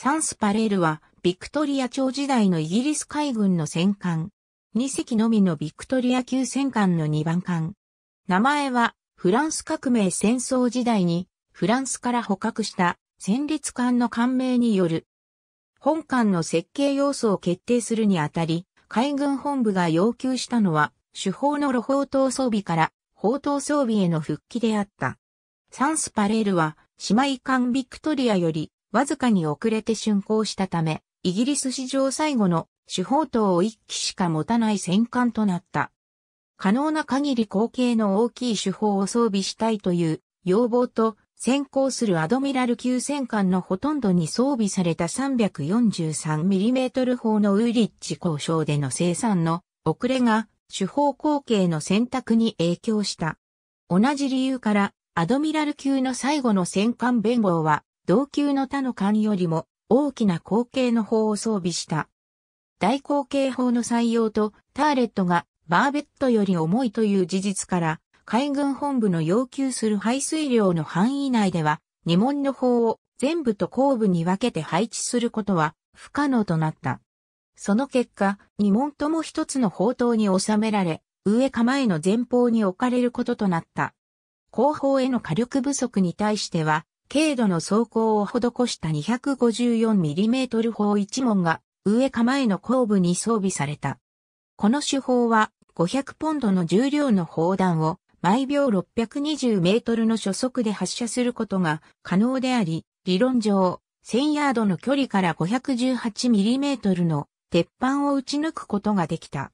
サンスパレールは、ビクトリア朝時代のイギリス海軍の戦艦。2隻のみのビクトリア級戦艦の2番艦。名前は、フランス革命戦争時代に、フランスから捕獲した戦列艦の艦名による。本艦の設計要素を決定するにあたり、海軍本部が要求したのは、主砲の露砲塔装備から砲塔装備への復帰であった。サンスパレールは、姉妹艦ビクトリアよりわずかに遅れて竣工したため、イギリス史上最後の主砲塔を一機しか持たない戦艦となった。可能な限り口径の大きい手法を装備したいという要望と先行するアドミラル級戦艦のほとんどに装備された 343mm 砲のウーリッチ交渉での生産の遅れが手法口径の選択に影響した。同じ理由からアドミラル級の最後の戦艦弁護は同級の他の艦よりも大きな後継の砲を装備した。大後継砲の採用とターレットがバーベットより重いという事実から、海軍本部の要求する排水量の範囲内では、二門の砲を全部と後部に分けて配置することは不可能となった。その結果、二門とも一つの砲塔に収められ、上構えの前方に置かれることとなった。後方への火力不足に対しては、軽度の走行を施した 254mm 砲一門が上構えの後部に装備された。この手法は500ポンドの重量の砲弾を毎秒620メートルの初速で発射することが可能であり、理論上、1000ヤードの距離から 518mm の鉄板を撃ち抜くことができた。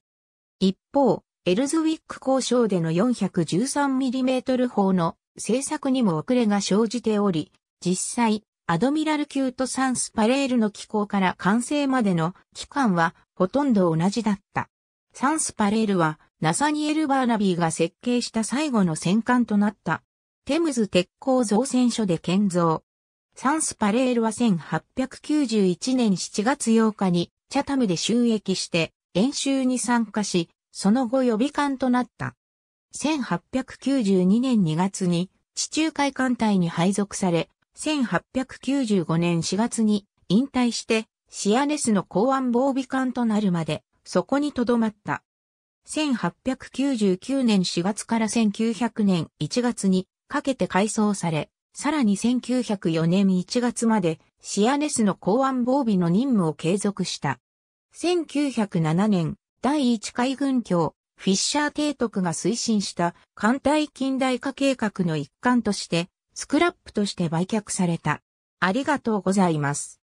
一方、エルズウィック交渉での 413mm 砲の制作にも遅れが生じており、実際、アドミラル級とサンスパレールの機構から完成までの期間はほとんど同じだった。サンスパレールはナサニエル・バーナビーが設計した最後の戦艦となった。テムズ鉄鋼造船所で建造。サンスパレールは1891年7月8日にチャタムで収益して演習に参加し、その後予備艦となった。1892年2月に地中海艦隊に配属され、1895年4月に引退してシアネスの港湾防備艦となるまでそこに留まった。1899年4月から1900年1月にかけて改装され、さらに1904年1月までシアネスの港湾防備の任務を継続した。1907年第1海軍協フィッシャー提督が推進した艦隊近代化計画の一環として、スクラップとして売却された。ありがとうございます。